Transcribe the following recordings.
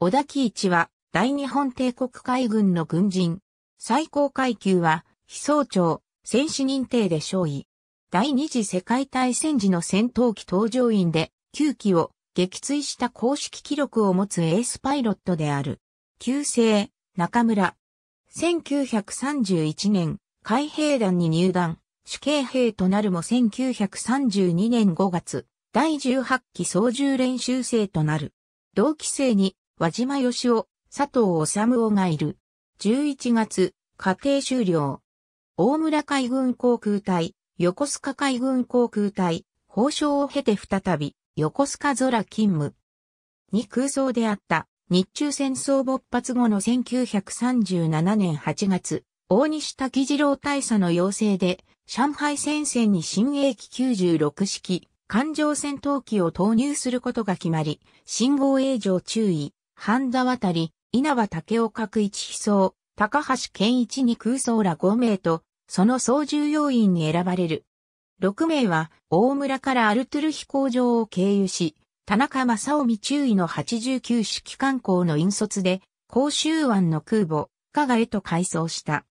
小田喜一は大日本帝国海軍の軍人。最高階級は、非総長、戦士認定で勝利。第二次世界大戦時の戦闘機搭乗員で、9機を撃墜した公式記録を持つエースパイロットである。旧姓、中村。1931年、海兵団に入団、主警兵となるも1932年5月、第18期操縦練習生となる。同期生に和島義雄、佐藤治夫がいる。11月、家庭終了。大村海軍航空隊、横須賀海軍航空隊、報奨を経て再び、横須賀空勤務。に空想であった、日中戦争勃発後の1937年8月、大西滝次郎大佐の要請で、上海戦線に新鋭機96式、艦上戦闘機を投入することが決まり、信号営業注意、半田渡り、稲葉竹雄角一飛僧、高橋健一に空想ら5名と、その操縦要員に選ばれる。6名は、大村からアルトゥル飛行場を経由し、田中正臣中尉の89式艦校の引率で、甲州湾の空母、加賀へと改装した。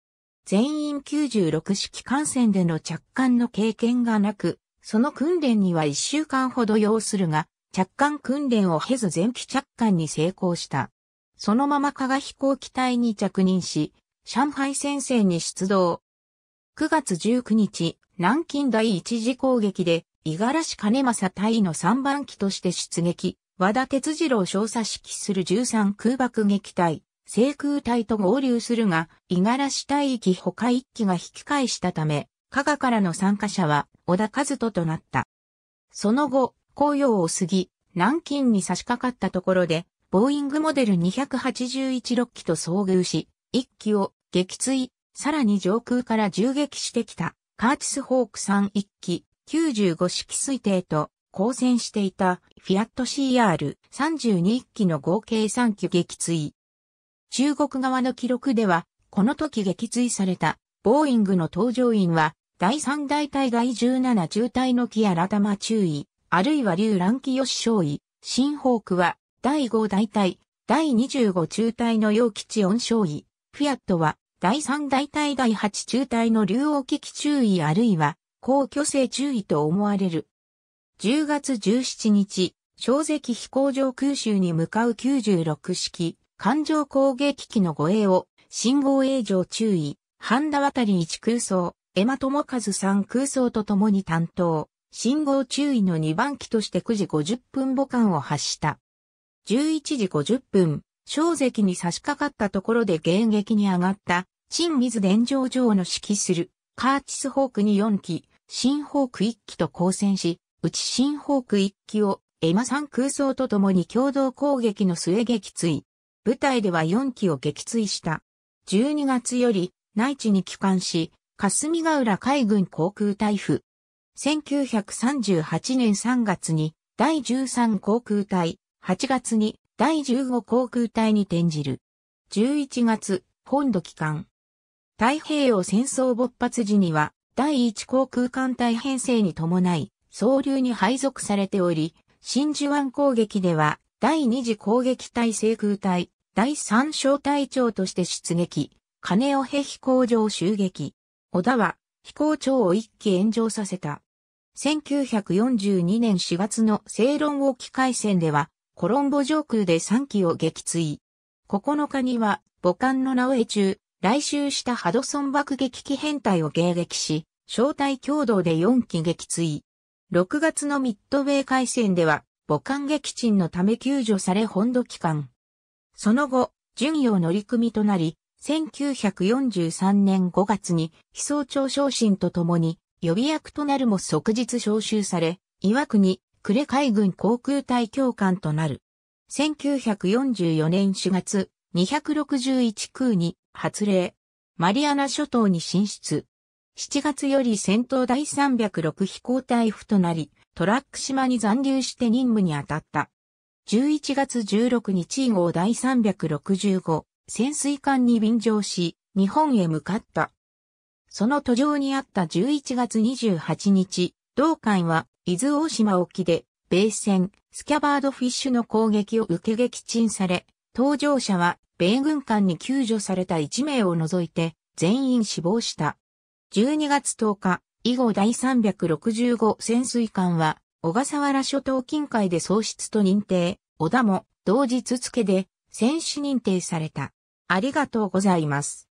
全員96式艦船での着艦の経験がなく、その訓練には1週間ほど要するが、着艦訓練を経ず前期着艦に成功した。そのまま加賀飛行機隊に着任し、上海戦線に出動。9月19日、南京第一次攻撃で、五十嵐兼正隊の3番機として出撃、和田哲次郎少佐指揮する13空爆撃隊、制空隊と合流するが、五十嵐隊域他1機が引き返したため、加賀からの参加者は、小田和人となった。その後、紅葉を過ぎ、南京に差し掛かったところで、ボーイングモデル281-6機と遭遇し、1機を撃墜、さらに上空から銃撃してきた、カーチス・ホーク3 1機、95式推定と、交戦していた、フィアット CR32 機の合計3機撃墜。中国側の記録では、この時撃墜された、ボーイングの搭乗員は、第3大隊外17中隊の木改ま注意。あるいは竜蘭清将尉、新ー区は、第5大隊、第25中隊の陽吉恩将尉、フィアットは、第3大隊第8中隊の竜王危機注意あるいは、皇居生注意と思われる。10月17日、正石飛行場空襲に向かう96式、艦上攻撃機の護衛を、信号営上注意、半田渡り一空想、江間智和3空想と共に担当。信号注意の2番機として9時50分母艦を発した。11時50分、小関に差し掛かったところで迎撃に上がった、陳水伝上城の指揮する、カーチスホークに4機、新ホーク1機と交戦し、うち新ホーク1機をエマ3空想とともに共同攻撃の末撃墜。部隊では4機を撃墜した。12月より内地に帰還し、霞ヶ浦海軍航空隊府1938年3月に第13航空隊、8月に第15航空隊に転じる。11月、本土帰還。太平洋戦争勃発時には、第1航空艦隊編成に伴い、総流に配属されており、真珠湾攻撃では、第2次攻撃隊制空隊、第3小隊長として出撃、金尾へ飛行場襲撃。小田は、飛行場を一機炎上させた。1942年4月のセイロン沖海戦では、コロンボ上空で3機を撃墜。9日には、母艦の直江中、来襲したハドソン爆撃機編隊を迎撃し、招待共同で4機撃墜。6月のミッドウェー海戦では、母艦撃沈のため救助され本土機関。その後、巡洋乗組となり、1943年5月に、被装長昇進とともに、予備役となるも即日召集され、岩国、呉海軍航空隊教官となる。1944年4月、261空に発令。マリアナ諸島に進出。7月より戦闘第306飛行隊府となり、トラック島に残留して任務に当たった。11月16日以号第365、潜水艦に便乗し、日本へ向かった。その途上にあった11月28日、同艦は伊豆大島沖で米船スキャバードフィッシュの攻撃を受け撃沈され、搭乗者は米軍艦に救助された1名を除いて全員死亡した。12月10日、以後第365潜水艦は小笠原諸島近海で喪失と認定、小田も同日付で戦死認定された。ありがとうございます。